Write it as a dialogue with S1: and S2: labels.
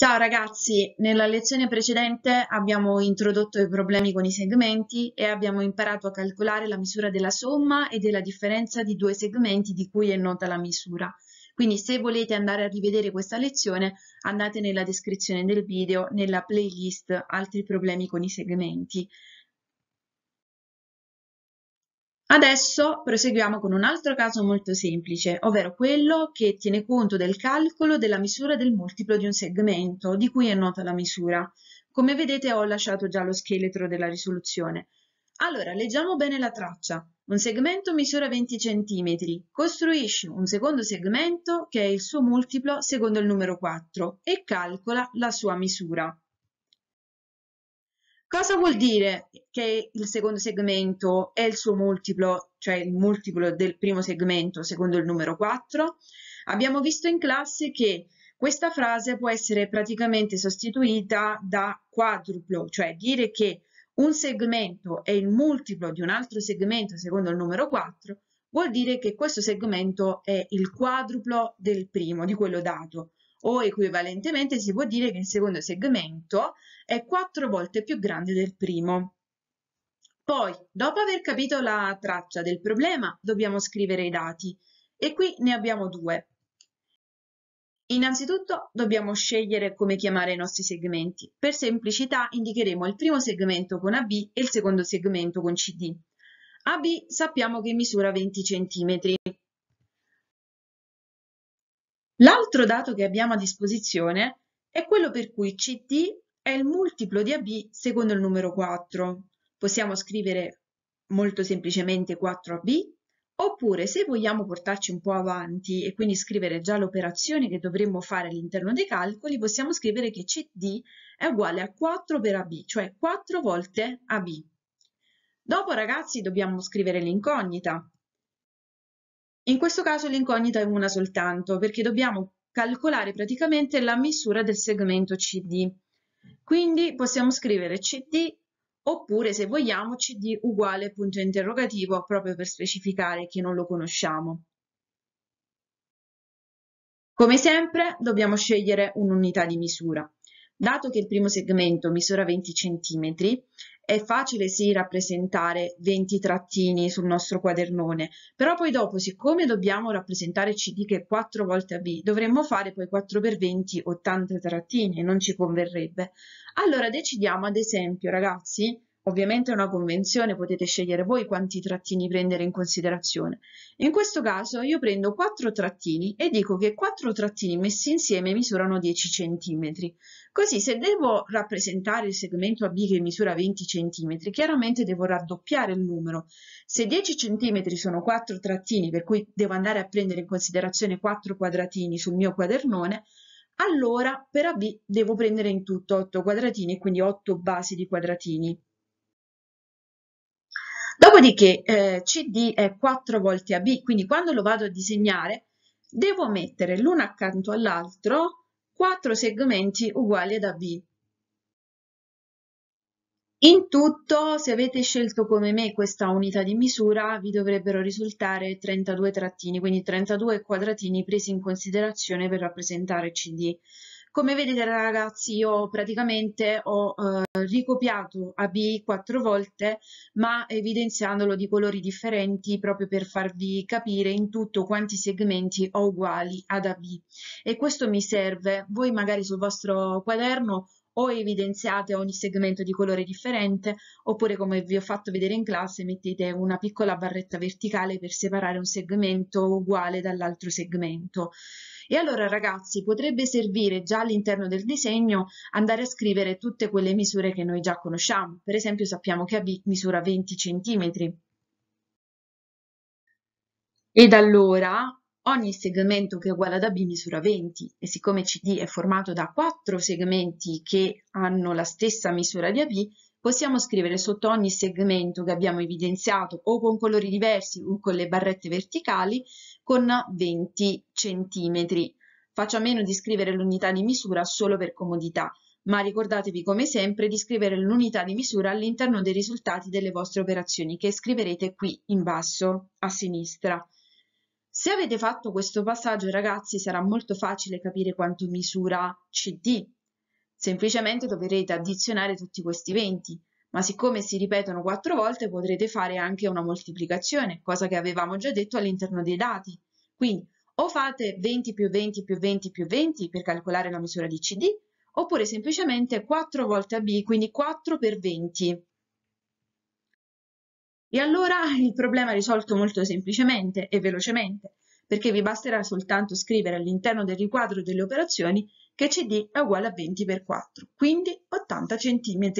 S1: Ciao ragazzi, nella lezione precedente abbiamo introdotto i problemi con i segmenti e abbiamo imparato a calcolare la misura della somma e della differenza di due segmenti di cui è nota la misura. Quindi se volete andare a rivedere questa lezione andate nella descrizione del video, nella playlist Altri problemi con i segmenti. Adesso proseguiamo con un altro caso molto semplice, ovvero quello che tiene conto del calcolo della misura del multiplo di un segmento, di cui è nota la misura. Come vedete ho lasciato già lo scheletro della risoluzione. Allora, leggiamo bene la traccia. Un segmento misura 20 cm, costruisce un secondo segmento che è il suo multiplo secondo il numero 4 e calcola la sua misura. Cosa vuol dire che il secondo segmento è il suo multiplo, cioè il multiplo del primo segmento secondo il numero 4? Abbiamo visto in classe che questa frase può essere praticamente sostituita da quadruplo, cioè dire che un segmento è il multiplo di un altro segmento secondo il numero 4, vuol dire che questo segmento è il quadruplo del primo, di quello dato o equivalentemente si può dire che il secondo segmento è quattro volte più grande del primo. Poi, dopo aver capito la traccia del problema, dobbiamo scrivere i dati e qui ne abbiamo due. Innanzitutto dobbiamo scegliere come chiamare i nostri segmenti. Per semplicità indicheremo il primo segmento con AB e il secondo segmento con CD. AB sappiamo che misura 20 cm, L'altro dato che abbiamo a disposizione è quello per cui Ct è il multiplo di AB secondo il numero 4. Possiamo scrivere molto semplicemente 4AB Oppure se vogliamo portarci un po' avanti e quindi scrivere già l'operazione che dovremmo fare all'interno dei calcoli, possiamo scrivere che CD è uguale a 4 per AB, cioè 4 volte AB. Dopo ragazzi dobbiamo scrivere l'incognita, in questo caso l'incognita è una soltanto, perché dobbiamo calcolare praticamente la misura del segmento CD. Quindi possiamo scrivere CD oppure se vogliamo CD uguale punto interrogativo proprio per specificare che non lo conosciamo. Come sempre dobbiamo scegliere un'unità di misura. Dato che il primo segmento misura 20 cm è facile sì rappresentare 20 trattini sul nostro quadernone, però poi dopo, siccome dobbiamo rappresentare CD che è 4 volte AB, dovremmo fare poi 4 per 20 80 trattini, non ci converrebbe. Allora decidiamo ad esempio, ragazzi, Ovviamente è una convenzione, potete scegliere voi quanti trattini prendere in considerazione. In questo caso io prendo 4 trattini e dico che 4 trattini messi insieme misurano 10 cm. Così se devo rappresentare il segmento AB che misura 20 cm, chiaramente devo raddoppiare il numero. Se 10 cm sono 4 trattini, per cui devo andare a prendere in considerazione 4 quadratini sul mio quadernone, allora per AB devo prendere in tutto 8 quadratini, quindi 8 basi di quadratini Dopodiché eh, CD è 4 volte AB, quindi quando lo vado a disegnare devo mettere l'uno accanto all'altro 4 segmenti uguali ad AB. In tutto, se avete scelto come me questa unità di misura, vi dovrebbero risultare 32 trattini, quindi 32 quadratini presi in considerazione per rappresentare CD. Come vedete ragazzi io praticamente ho eh, ricopiato AB quattro volte ma evidenziandolo di colori differenti proprio per farvi capire in tutto quanti segmenti ho uguali ad AB e questo mi serve, voi magari sul vostro quaderno o evidenziate ogni segmento di colore differente oppure come vi ho fatto vedere in classe mettete una piccola barretta verticale per separare un segmento uguale dall'altro segmento. E allora ragazzi potrebbe servire già all'interno del disegno andare a scrivere tutte quelle misure che noi già conosciamo, per esempio sappiamo che AB misura 20 cm. Ed allora ogni segmento che è uguale ad AB misura 20 e siccome CD è formato da quattro segmenti che hanno la stessa misura di AB, possiamo scrivere sotto ogni segmento che abbiamo evidenziato o con colori diversi o con le barrette verticali con 20 centimetri. Faccio a meno di scrivere l'unità di misura solo per comodità, ma ricordatevi come sempre di scrivere l'unità di misura all'interno dei risultati delle vostre operazioni che scriverete qui in basso a sinistra. Se avete fatto questo passaggio, ragazzi, sarà molto facile capire quanto misura CD. Semplicemente dovrete addizionare tutti questi 20, ma siccome si ripetono 4 volte potrete fare anche una moltiplicazione, cosa che avevamo già detto all'interno dei dati. Quindi o fate 20 più 20 più 20 più 20 per calcolare la misura di CD, oppure semplicemente 4 volte a B, quindi 4 per 20. E allora il problema è risolto molto semplicemente e velocemente, perché vi basterà soltanto scrivere all'interno del riquadro delle operazioni che CD è uguale a 20 per 4, quindi 80 cm.